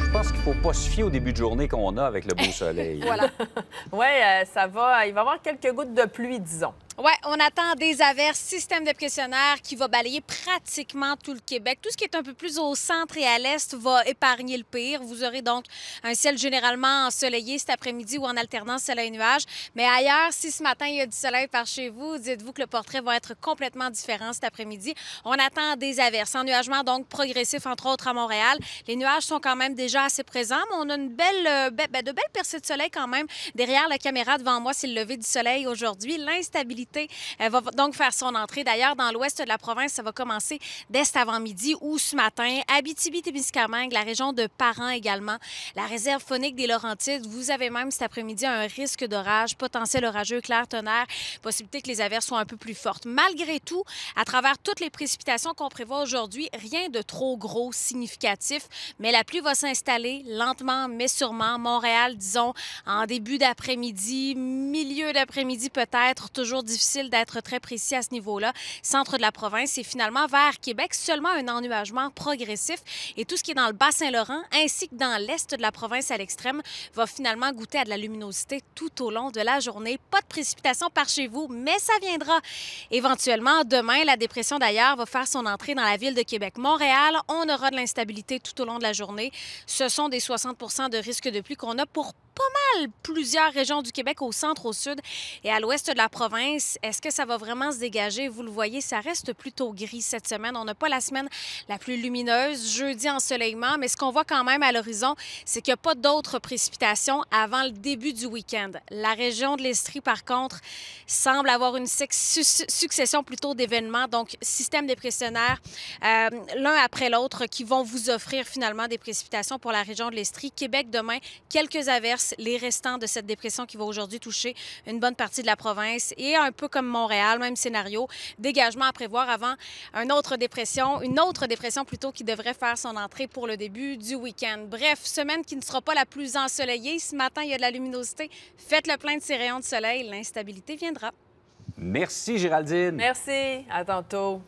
je pense qu'il ne faut pas se fier au début de journée qu'on a avec le beau soleil. voilà. Oui, euh, ça va. Il va y avoir quelques gouttes de pluie, disons. Oui, on attend des averses, système de pressionnaire qui va balayer pratiquement tout le Québec. Tout ce qui est un peu plus au centre et à l'est va épargner le pire. Vous aurez donc un ciel généralement ensoleillé cet après-midi ou en alternance soleil-nuage. Mais ailleurs, si ce matin il y a du soleil par chez vous, dites-vous que le portrait va être complètement différent cet après-midi. On attend des averses, ennuagement donc progressif, entre autres à Montréal. Les nuages sont quand même déjà assez présents, mais on a une belle, euh, ben, de belles percées de soleil quand même derrière la caméra devant moi. C'est le lever du soleil aujourd'hui. L'instabilité elle va donc faire son entrée. D'ailleurs, dans l'ouest de la province, ça va commencer d'est avant-midi ou ce matin. Abitibi-Témiscamingue, la région de Parent également, la réserve phonique des Laurentides. Vous avez même cet après-midi un risque d'orage, potentiel orageux, clair, tonnerre, possibilité que les averses soient un peu plus fortes. Malgré tout, à travers toutes les précipitations qu'on prévoit aujourd'hui, rien de trop gros, significatif, mais la pluie va s'installer lentement, mais sûrement. Montréal, disons, en début d'après-midi, milieu d'après-midi peut-être, toujours difficile d'être très précis à ce niveau-là. Centre de la province et finalement vers Québec, seulement un ennuagement progressif. Et tout ce qui est dans le Bas-Saint-Laurent ainsi que dans l'est de la province à l'extrême va finalement goûter à de la luminosité tout au long de la journée. Pas de précipitation par chez vous, mais ça viendra éventuellement. Demain, la dépression d'ailleurs va faire son entrée dans la ville de Québec-Montréal. On aura de l'instabilité tout au long de la journée. Ce sont des 60 de risque de pluie qu'on a pour pas mal plusieurs régions du Québec au centre, au sud et à l'ouest de la province. Est-ce que ça va vraiment se dégager? Vous le voyez, ça reste plutôt gris cette semaine. On n'a pas la semaine la plus lumineuse. Jeudi, ensoleillement, mais ce qu'on voit quand même à l'horizon, c'est qu'il n'y a pas d'autres précipitations avant le début du week-end. La région de l'Estrie, par contre, semble avoir une succession plutôt d'événements, donc système dépressionnaire, euh, l'un après l'autre, qui vont vous offrir finalement des précipitations pour la région de l'Estrie. Québec demain, quelques averses les restants de cette dépression qui va aujourd'hui toucher une bonne partie de la province et un peu comme Montréal, même scénario, dégagement à prévoir avant une autre dépression, une autre dépression plutôt qui devrait faire son entrée pour le début du week-end. Bref, semaine qui ne sera pas la plus ensoleillée. Ce matin, il y a de la luminosité. Faites le plein de ces rayons de soleil. L'instabilité viendra. Merci, Géraldine. Merci. À tantôt.